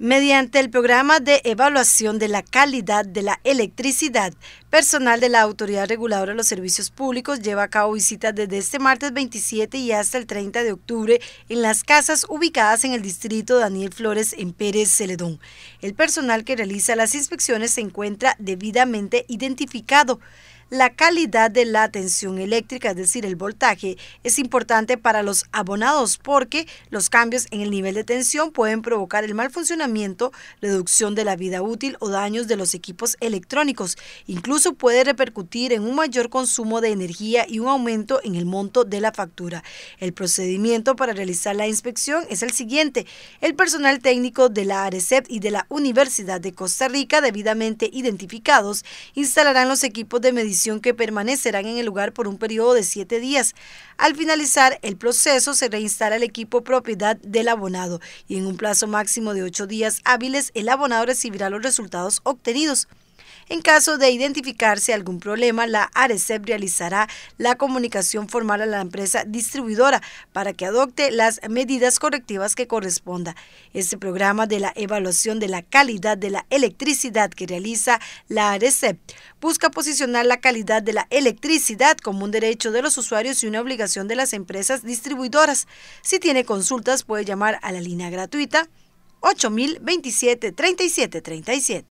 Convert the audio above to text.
Mediante el programa de evaluación de la calidad de la electricidad, personal de la Autoridad Reguladora de los Servicios Públicos lleva a cabo visitas desde este martes 27 y hasta el 30 de octubre en las casas ubicadas en el distrito Daniel Flores en Pérez Celedón. El personal que realiza las inspecciones se encuentra debidamente identificado. La calidad de la tensión eléctrica, es decir, el voltaje, es importante para los abonados porque los cambios en el nivel de tensión pueden provocar el mal funcionamiento, reducción de la vida útil o daños de los equipos electrónicos. Incluso puede repercutir en un mayor consumo de energía y un aumento en el monto de la factura. El procedimiento para realizar la inspección es el siguiente. El personal técnico de la ARECEP y de la Universidad de Costa Rica, debidamente identificados, instalarán los equipos de medicina que permanecerán en el lugar por un periodo de siete días. Al finalizar el proceso, se reinstala el equipo propiedad del abonado y en un plazo máximo de ocho días hábiles, el abonado recibirá los resultados obtenidos. En caso de identificarse algún problema, la ARECEP realizará la comunicación formal a la empresa distribuidora para que adopte las medidas correctivas que corresponda. Este programa de la evaluación de la calidad de la electricidad que realiza la ARECEP busca posicionar la calidad de la electricidad como un derecho de los usuarios y una obligación de las empresas distribuidoras. Si tiene consultas puede llamar a la línea gratuita 8027 3737.